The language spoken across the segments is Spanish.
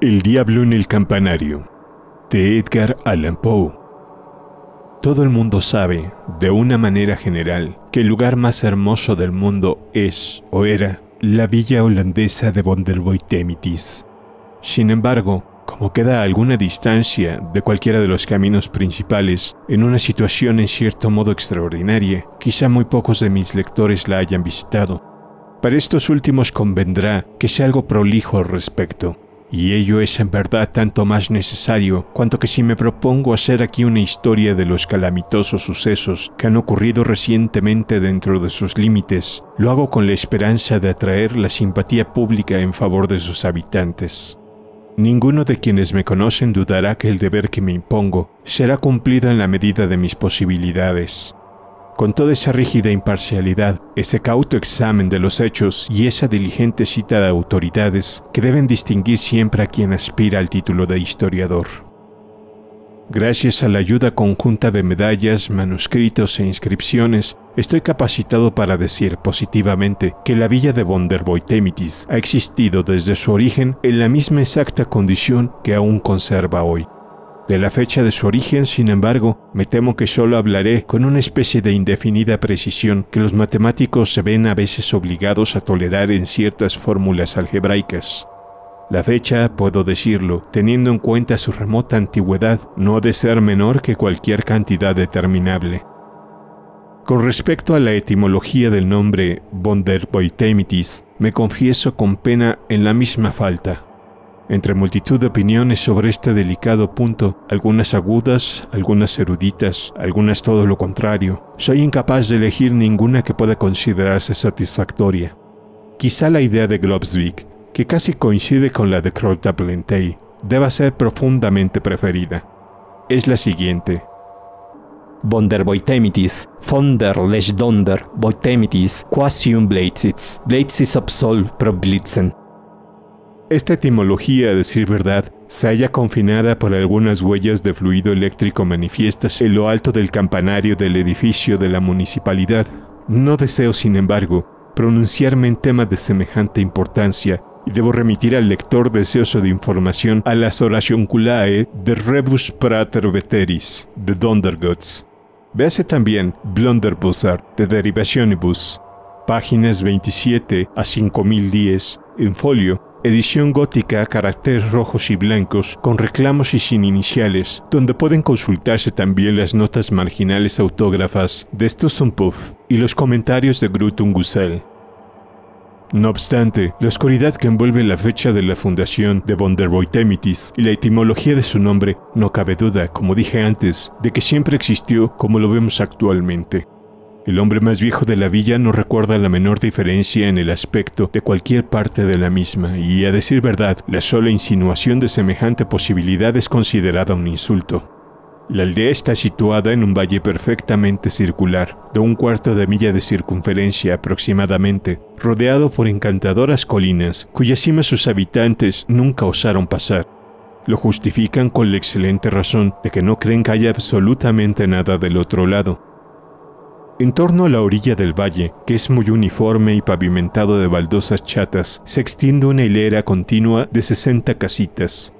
El diablo en el campanario de Edgar Allan Poe Todo el mundo sabe, de una manera general, que el lugar más hermoso del mundo es, o era, la villa holandesa de Temitis. Sin embargo, como queda a alguna distancia de cualquiera de los caminos principales, en una situación en cierto modo extraordinaria, quizá muy pocos de mis lectores la hayan visitado. Para estos últimos convendrá que sea algo prolijo al respecto, y ello es en verdad tanto más necesario cuanto que si me propongo hacer aquí una historia de los calamitosos sucesos que han ocurrido recientemente dentro de sus límites, lo hago con la esperanza de atraer la simpatía pública en favor de sus habitantes. Ninguno de quienes me conocen dudará que el deber que me impongo será cumplido en la medida de mis posibilidades. Con toda esa rígida imparcialidad, ese cauto examen de los hechos y esa diligente cita de autoridades que deben distinguir siempre a quien aspira al título de historiador. Gracias a la ayuda conjunta de medallas, manuscritos e inscripciones, estoy capacitado para decir positivamente que la villa de Vonderboitemitis ha existido desde su origen en la misma exacta condición que aún conserva hoy. De la fecha de su origen, sin embargo, me temo que solo hablaré con una especie de indefinida precisión que los matemáticos se ven a veces obligados a tolerar en ciertas fórmulas algebraicas. La fecha, puedo decirlo, teniendo en cuenta su remota antigüedad, no ha de ser menor que cualquier cantidad determinable. Con respecto a la etimología del nombre Vonderboitemitis, me confieso con pena en la misma falta entre multitud de opiniones sobre este delicado punto, algunas agudas, algunas eruditas, algunas todo lo contrario. Soy incapaz de elegir ninguna que pueda considerarse satisfactoria. Quizá la idea de Globsvig, que casi coincide con la de kroll deba ser profundamente preferida. Es la siguiente. Von der Voitemitis, von der Lechdonder Voitemitis, quasium problitzen. Esta etimología, a decir verdad, se halla confinada por algunas huellas de fluido eléctrico manifiestas en lo alto del campanario del edificio de la municipalidad. No deseo, sin embargo, pronunciarme en tema de semejante importancia y debo remitir al lector deseoso de información a las oracionculae de Rebus Prater Veteris de Dondergotz. Véase también Blunderbussard de Derivationibus páginas 27 a 5010, en folio, edición gótica, a caracteres rojos y blancos, con reclamos y sin iniciales, donde pueden consultarse también las notas marginales autógrafas de Stussenpuff y los comentarios de Grutung Gusell. No obstante, la oscuridad que envuelve la fecha de la fundación de von der y la etimología de su nombre, no cabe duda, como dije antes, de que siempre existió como lo vemos actualmente. El hombre más viejo de la villa no recuerda la menor diferencia en el aspecto de cualquier parte de la misma, y a decir verdad, la sola insinuación de semejante posibilidad es considerada un insulto. La aldea está situada en un valle perfectamente circular, de un cuarto de milla de circunferencia aproximadamente, rodeado por encantadoras colinas, cuyas cima sus habitantes nunca osaron pasar. Lo justifican con la excelente razón de que no creen que haya absolutamente nada del otro lado, en torno a la orilla del valle, que es muy uniforme y pavimentado de baldosas chatas, se extiende una hilera continua de 60 casitas.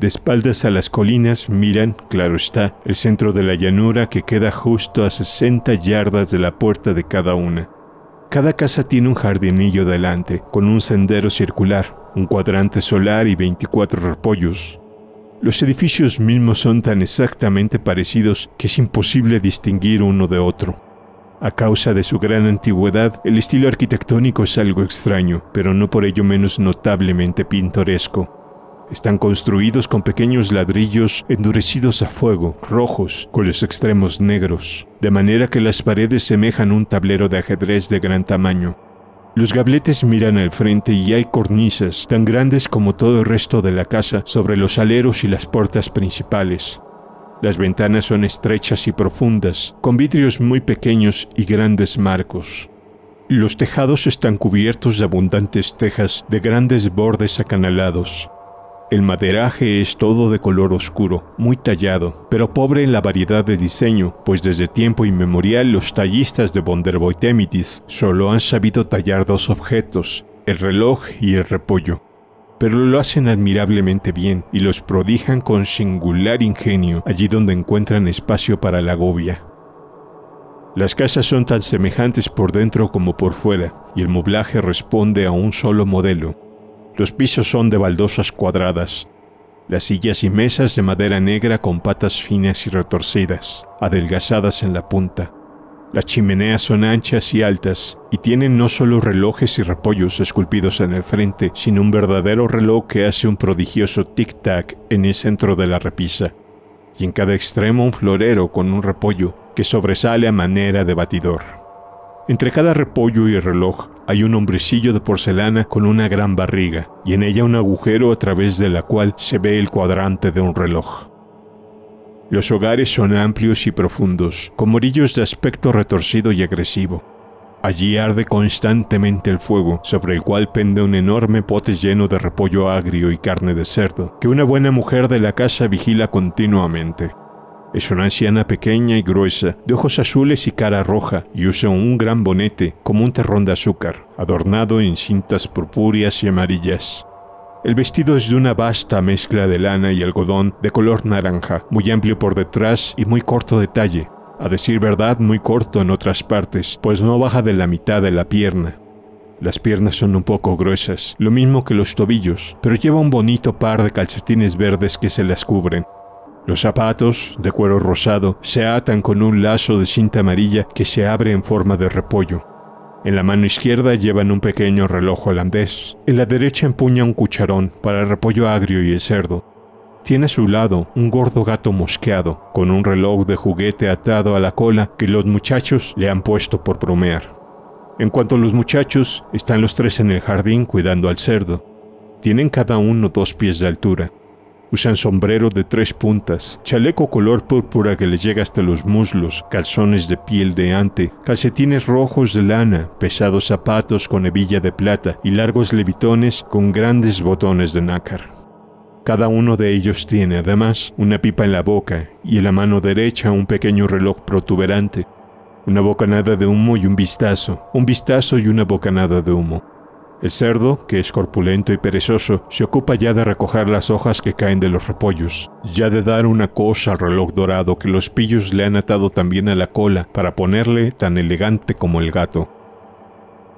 De espaldas a las colinas miran, claro está, el centro de la llanura que queda justo a 60 yardas de la puerta de cada una. Cada casa tiene un jardinillo delante, con un sendero circular, un cuadrante solar y 24 repollos. Los edificios mismos son tan exactamente parecidos que es imposible distinguir uno de otro. A causa de su gran antigüedad, el estilo arquitectónico es algo extraño, pero no por ello menos notablemente pintoresco. Están construidos con pequeños ladrillos endurecidos a fuego, rojos, con los extremos negros, de manera que las paredes semejan un tablero de ajedrez de gran tamaño. Los gabletes miran al frente y hay cornisas, tan grandes como todo el resto de la casa, sobre los aleros y las puertas principales. Las ventanas son estrechas y profundas, con vidrios muy pequeños y grandes marcos. Los tejados están cubiertos de abundantes tejas de grandes bordes acanalados. El maderaje es todo de color oscuro, muy tallado, pero pobre en la variedad de diseño, pues desde tiempo inmemorial los tallistas de Temitis solo han sabido tallar dos objetos, el reloj y el repollo pero lo hacen admirablemente bien y los prodijan con singular ingenio allí donde encuentran espacio para la gobia. Las casas son tan semejantes por dentro como por fuera, y el mueblaje responde a un solo modelo. Los pisos son de baldosas cuadradas, las sillas y mesas de madera negra con patas finas y retorcidas, adelgazadas en la punta. Las chimeneas son anchas y altas y tienen no solo relojes y repollos esculpidos en el frente, sino un verdadero reloj que hace un prodigioso tic-tac en el centro de la repisa, y en cada extremo un florero con un repollo que sobresale a manera de batidor. Entre cada repollo y reloj hay un hombrecillo de porcelana con una gran barriga y en ella un agujero a través de la cual se ve el cuadrante de un reloj. Los hogares son amplios y profundos, con morillos de aspecto retorcido y agresivo. Allí arde constantemente el fuego, sobre el cual pende un enorme pote lleno de repollo agrio y carne de cerdo, que una buena mujer de la casa vigila continuamente. Es una anciana pequeña y gruesa, de ojos azules y cara roja, y usa un gran bonete como un terrón de azúcar, adornado en cintas purpúreas y amarillas. El vestido es de una vasta mezcla de lana y algodón de color naranja, muy amplio por detrás y muy corto de talle. A decir verdad, muy corto en otras partes, pues no baja de la mitad de la pierna. Las piernas son un poco gruesas, lo mismo que los tobillos, pero lleva un bonito par de calcetines verdes que se las cubren. Los zapatos, de cuero rosado, se atan con un lazo de cinta amarilla que se abre en forma de repollo. En la mano izquierda llevan un pequeño reloj holandés, en la derecha empuña un cucharón para el repollo agrio y el cerdo. Tiene a su lado un gordo gato mosqueado, con un reloj de juguete atado a la cola que los muchachos le han puesto por bromear. En cuanto a los muchachos, están los tres en el jardín cuidando al cerdo. Tienen cada uno dos pies de altura, Usan sombrero de tres puntas, chaleco color púrpura que les llega hasta los muslos, calzones de piel de ante, calcetines rojos de lana, pesados zapatos con hebilla de plata y largos levitones con grandes botones de nácar. Cada uno de ellos tiene además una pipa en la boca y en la mano derecha un pequeño reloj protuberante, una bocanada de humo y un vistazo, un vistazo y una bocanada de humo. El cerdo, que es corpulento y perezoso, se ocupa ya de recoger las hojas que caen de los repollos, ya de dar una cosa al reloj dorado que los pillos le han atado también a la cola para ponerle tan elegante como el gato.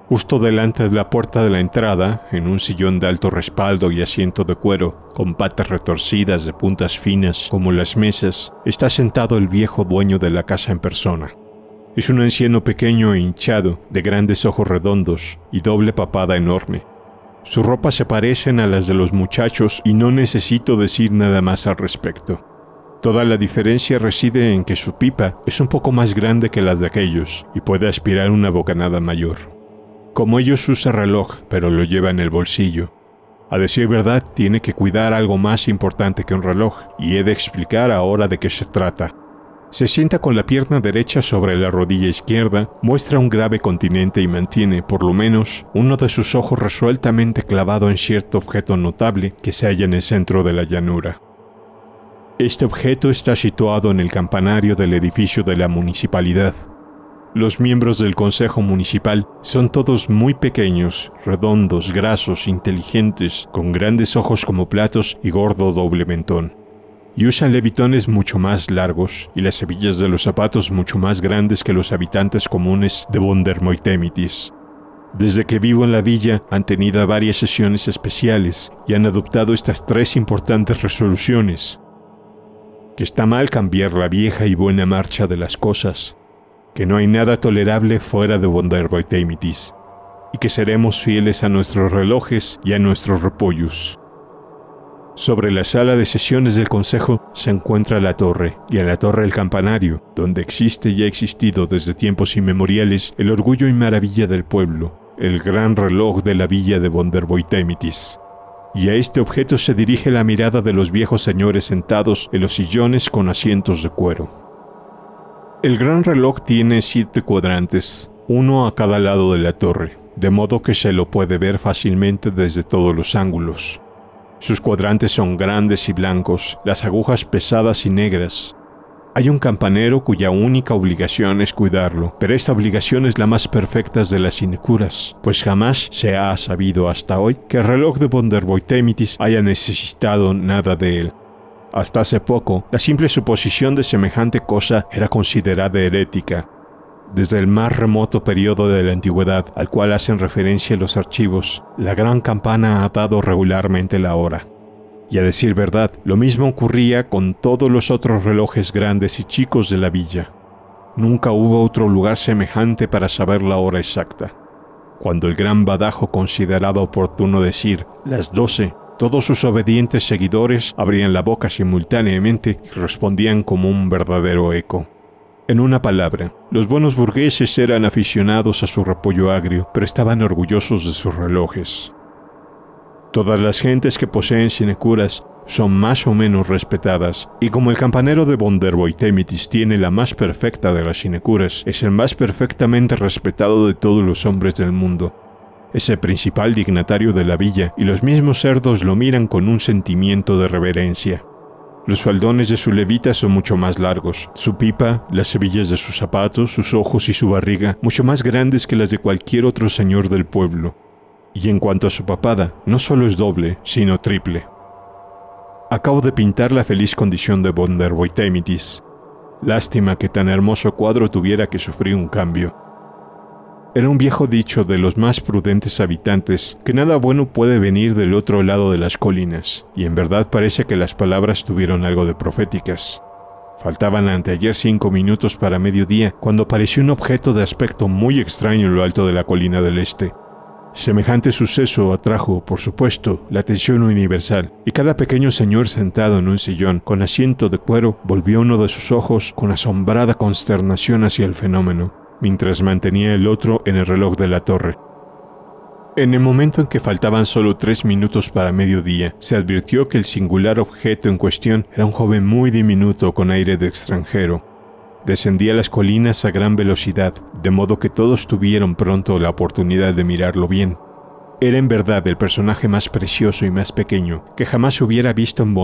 Justo delante de la puerta de la entrada, en un sillón de alto respaldo y asiento de cuero, con patas retorcidas de puntas finas como las mesas, está sentado el viejo dueño de la casa en persona. Es un anciano pequeño e hinchado, de grandes ojos redondos y doble papada enorme. Sus ropas se parecen a las de los muchachos y no necesito decir nada más al respecto. Toda la diferencia reside en que su pipa es un poco más grande que las de aquellos y puede aspirar una bocanada mayor. Como ellos usa reloj, pero lo lleva en el bolsillo. A decir verdad, tiene que cuidar algo más importante que un reloj, y he de explicar ahora de qué se trata, se sienta con la pierna derecha sobre la rodilla izquierda, muestra un grave continente y mantiene, por lo menos, uno de sus ojos resueltamente clavado en cierto objeto notable que se halla en el centro de la llanura. Este objeto está situado en el campanario del edificio de la municipalidad, los miembros del Consejo Municipal son todos muy pequeños, redondos, grasos, inteligentes, con grandes ojos como platos y gordo doble mentón y usan levitones mucho más largos y las hebillas de los zapatos mucho más grandes que los habitantes comunes de Bondermoitemitis. Desde que vivo en la villa han tenido varias sesiones especiales y han adoptado estas tres importantes resoluciones. Que está mal cambiar la vieja y buena marcha de las cosas, que no hay nada tolerable fuera de Bonderboitemitis, y que seremos fieles a nuestros relojes y a nuestros repollos. Sobre la sala de sesiones del Consejo se encuentra la torre, y a la torre el campanario, donde existe y ha existido desde tiempos inmemoriales el orgullo y maravilla del pueblo, el gran reloj de la villa de Vonderboitemitis. Y a este objeto se dirige la mirada de los viejos señores sentados en los sillones con asientos de cuero. El gran reloj tiene siete cuadrantes, uno a cada lado de la torre, de modo que se lo puede ver fácilmente desde todos los ángulos. Sus cuadrantes son grandes y blancos, las agujas pesadas y negras. Hay un campanero cuya única obligación es cuidarlo, pero esta obligación es la más perfecta de las sinecuras, pues jamás se ha sabido hasta hoy que el reloj de Vondervoitemitis haya necesitado nada de él. Hasta hace poco, la simple suposición de semejante cosa era considerada herética, desde el más remoto periodo de la antigüedad al cual hacen referencia los archivos, la gran campana ha dado regularmente la hora. Y a decir verdad, lo mismo ocurría con todos los otros relojes grandes y chicos de la villa. Nunca hubo otro lugar semejante para saber la hora exacta. Cuando el gran badajo consideraba oportuno decir las doce, todos sus obedientes seguidores abrían la boca simultáneamente y respondían como un verdadero eco. En una palabra, los buenos burgueses eran aficionados a su repollo agrio, pero estaban orgullosos de sus relojes. Todas las gentes que poseen sinecuras son más o menos respetadas, y como el campanero de Bonderboitemitis tiene la más perfecta de las sinecuras, es el más perfectamente respetado de todos los hombres del mundo. Es el principal dignatario de la villa, y los mismos cerdos lo miran con un sentimiento de reverencia. Los faldones de su levita son mucho más largos, su pipa, las hebillas de sus zapatos, sus ojos y su barriga, mucho más grandes que las de cualquier otro señor del pueblo. Y en cuanto a su papada, no solo es doble, sino triple. Acabo de pintar la feliz condición de Bondervoitemitis. Lástima que tan hermoso cuadro tuviera que sufrir un cambio. Era un viejo dicho de los más prudentes habitantes que nada bueno puede venir del otro lado de las colinas, y en verdad parece que las palabras tuvieron algo de proféticas. Faltaban anteayer cinco minutos para mediodía cuando apareció un objeto de aspecto muy extraño en lo alto de la colina del este. Semejante suceso atrajo, por supuesto, la atención universal, y cada pequeño señor sentado en un sillón con asiento de cuero volvió uno de sus ojos con asombrada consternación hacia el fenómeno mientras mantenía el otro en el reloj de la torre. En el momento en que faltaban solo tres minutos para mediodía, se advirtió que el singular objeto en cuestión era un joven muy diminuto con aire de extranjero. Descendía las colinas a gran velocidad, de modo que todos tuvieron pronto la oportunidad de mirarlo bien. Era en verdad el personaje más precioso y más pequeño que jamás hubiera visto en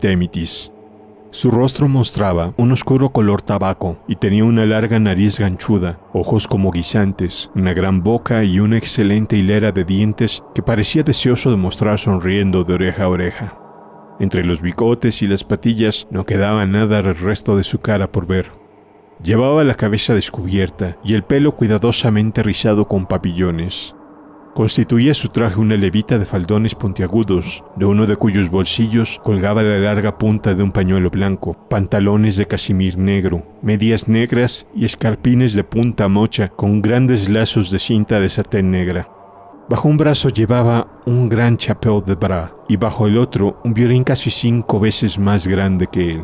Temitis. Su rostro mostraba un oscuro color tabaco y tenía una larga nariz ganchuda, ojos como guisantes, una gran boca y una excelente hilera de dientes que parecía deseoso de mostrar sonriendo de oreja a oreja. Entre los bigotes y las patillas no quedaba nada del resto de su cara por ver. Llevaba la cabeza descubierta y el pelo cuidadosamente rizado con papillones. Constituía su traje una levita de faldones puntiagudos, de uno de cuyos bolsillos colgaba la larga punta de un pañuelo blanco, pantalones de casimir negro, medias negras y escarpines de punta mocha con grandes lazos de cinta de satén negra. Bajo un brazo llevaba un gran chapeau de bras y bajo el otro un violín casi cinco veces más grande que él.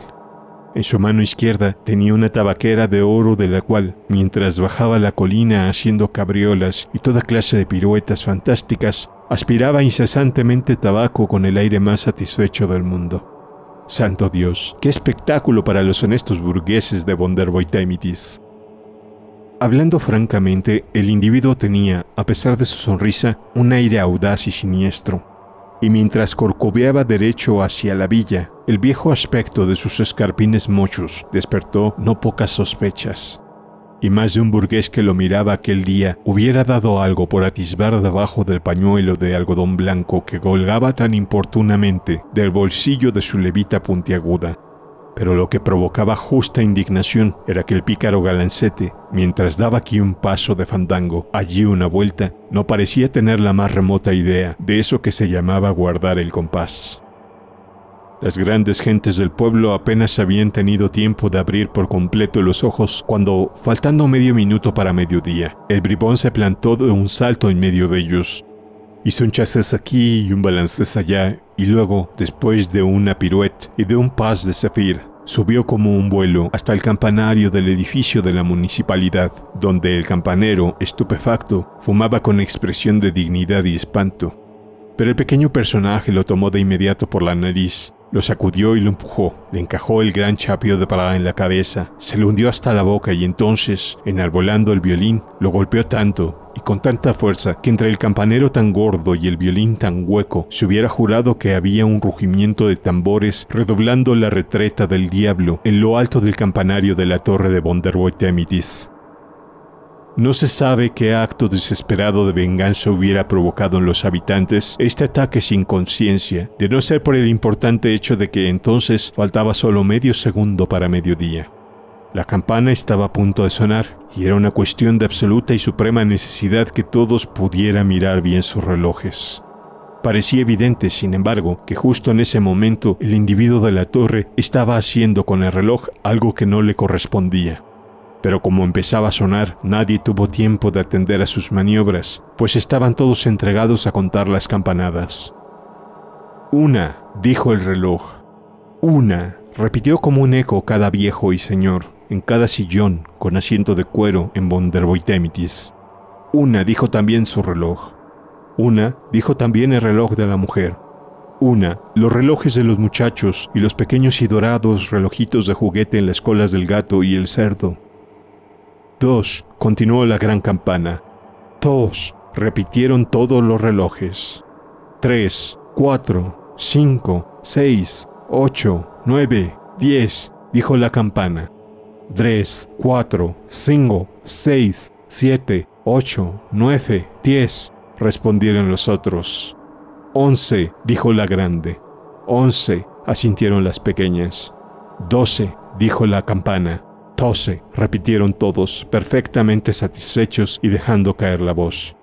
En su mano izquierda tenía una tabaquera de oro de la cual, mientras bajaba la colina haciendo cabriolas y toda clase de piruetas fantásticas, aspiraba incesantemente tabaco con el aire más satisfecho del mundo. Santo Dios, qué espectáculo para los honestos burgueses de Vondervoitemitis. Hablando francamente, el individuo tenía, a pesar de su sonrisa, un aire audaz y siniestro, y mientras corcoveaba derecho hacia la villa, el viejo aspecto de sus escarpines mochos despertó no pocas sospechas, y más de un burgués que lo miraba aquel día hubiera dado algo por atisbar debajo del pañuelo de algodón blanco que colgaba tan importunamente del bolsillo de su levita puntiaguda. Pero lo que provocaba justa indignación era que el pícaro galancete, mientras daba aquí un paso de fandango, allí una vuelta, no parecía tener la más remota idea de eso que se llamaba guardar el compás. Las grandes gentes del pueblo apenas habían tenido tiempo de abrir por completo los ojos cuando, faltando medio minuto para mediodía, el bribón se plantó de un salto en medio de ellos. Hizo un chasés aquí y un balancés allá, y luego, después de una pirueta y de un pas de zafir, subió como un vuelo hasta el campanario del edificio de la municipalidad, donde el campanero, estupefacto, fumaba con expresión de dignidad y espanto. Pero el pequeño personaje lo tomó de inmediato por la nariz lo sacudió y lo empujó, le encajó el gran chapio de parada en la cabeza, se lo hundió hasta la boca y entonces, enarbolando el violín, lo golpeó tanto y con tanta fuerza que entre el campanero tan gordo y el violín tan hueco se hubiera jurado que había un rugimiento de tambores redoblando la retreta del diablo en lo alto del campanario de la torre de Bondervoy Temitis. No se sabe qué acto desesperado de venganza hubiera provocado en los habitantes este ataque sin conciencia, de no ser por el importante hecho de que entonces faltaba solo medio segundo para mediodía. La campana estaba a punto de sonar, y era una cuestión de absoluta y suprema necesidad que todos pudieran mirar bien sus relojes. Parecía evidente, sin embargo, que justo en ese momento el individuo de la torre estaba haciendo con el reloj algo que no le correspondía. Pero como empezaba a sonar, nadie tuvo tiempo de atender a sus maniobras, pues estaban todos entregados a contar las campanadas. Una, dijo el reloj. Una, repitió como un eco cada viejo y señor, en cada sillón con asiento de cuero en Bondervoitemitis. Una, dijo también su reloj. Una, dijo también el reloj de la mujer. Una, los relojes de los muchachos y los pequeños y dorados relojitos de juguete en las colas del gato y el cerdo. 2, continuó la gran campana. 2, repitieron todos los relojes. 3, 4, 5, 6, 8, 9, 10, dijo la campana. 3, 4, 5, 6, 7, 8, 9, 10, respondieron los otros. 11, dijo la grande. 11, asintieron las pequeñas. 12, dijo la campana. Tose, repitieron todos, perfectamente satisfechos y dejando caer la voz.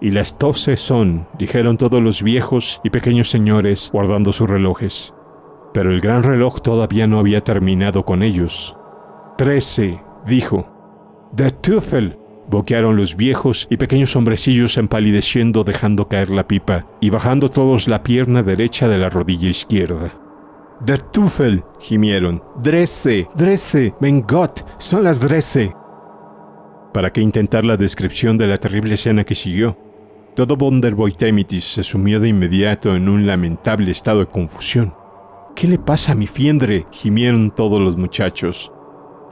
Y las toses son, dijeron todos los viejos y pequeños señores, guardando sus relojes. Pero el gran reloj todavía no había terminado con ellos. Trece, dijo. ¡De Tufel! Boquearon los viejos y pequeños hombrecillos empalideciendo, dejando caer la pipa y bajando todos la pierna derecha de la rodilla izquierda. Der gimieron. Dresse, dresse, mein son las drece! ¿Para qué intentar la descripción de la terrible escena que siguió? Todo Temitis se sumió de inmediato en un lamentable estado de confusión. ¿Qué le pasa a mi fiendre? gimieron todos los muchachos.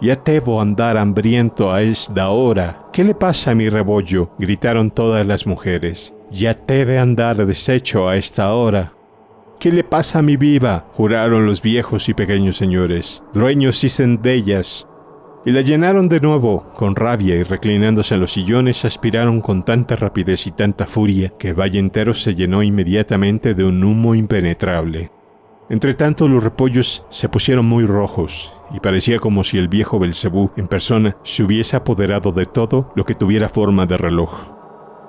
Ya tebo andar hambriento a esta hora. ¿Qué le pasa a mi rebollo? gritaron todas las mujeres. Ya debe andar deshecho a esta hora. ¿Qué le pasa a mi viva? juraron los viejos y pequeños señores, dueños y centellas, y la llenaron de nuevo, con rabia y reclinándose en los sillones, aspiraron con tanta rapidez y tanta furia que el valle entero se llenó inmediatamente de un humo impenetrable. Entretanto los repollos se pusieron muy rojos, y parecía como si el viejo Belcebú en persona se hubiese apoderado de todo lo que tuviera forma de reloj.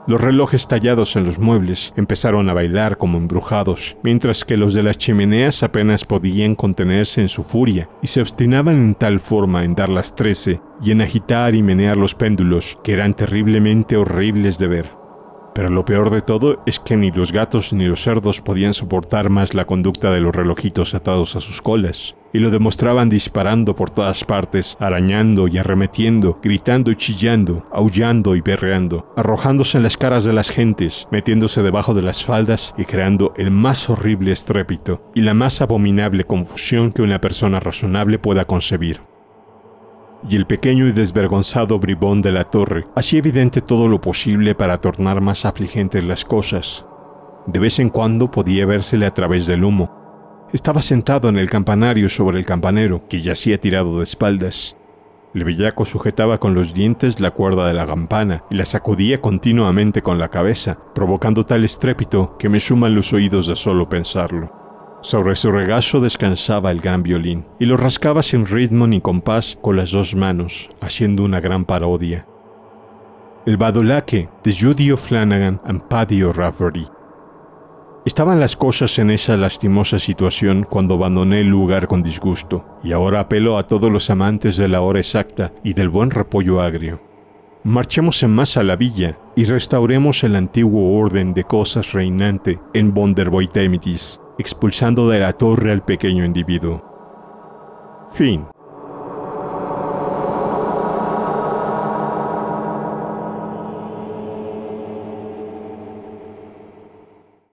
Los relojes tallados en los muebles empezaron a bailar como embrujados, mientras que los de las chimeneas apenas podían contenerse en su furia y se obstinaban en tal forma en dar las trece y en agitar y menear los péndulos que eran terriblemente horribles de ver. Pero lo peor de todo es que ni los gatos ni los cerdos podían soportar más la conducta de los relojitos atados a sus colas, y lo demostraban disparando por todas partes, arañando y arremetiendo, gritando y chillando, aullando y berreando, arrojándose en las caras de las gentes, metiéndose debajo de las faldas y creando el más horrible estrépito y la más abominable confusión que una persona razonable pueda concebir y el pequeño y desvergonzado bribón de la torre hacía evidente todo lo posible para tornar más afligentes las cosas. De vez en cuando podía vérsele a través del humo. Estaba sentado en el campanario sobre el campanero, que yacía tirado de espaldas. El bellaco sujetaba con los dientes la cuerda de la campana y la sacudía continuamente con la cabeza, provocando tal estrépito que me suman los oídos de solo pensarlo. Sobre su regazo descansaba el gran violín, y lo rascaba sin ritmo ni compás con las dos manos, haciendo una gran parodia. El Badulaque de Judy O'Flanagan and Paddy O'Rafferty. Estaban las cosas en esa lastimosa situación cuando abandoné el lugar con disgusto, y ahora apelo a todos los amantes de la hora exacta y del buen repollo agrio. Marchemos en masa a la villa y restauremos el antiguo orden de cosas reinante en Bonderboitemitis expulsando de la torre al pequeño individuo. Fin.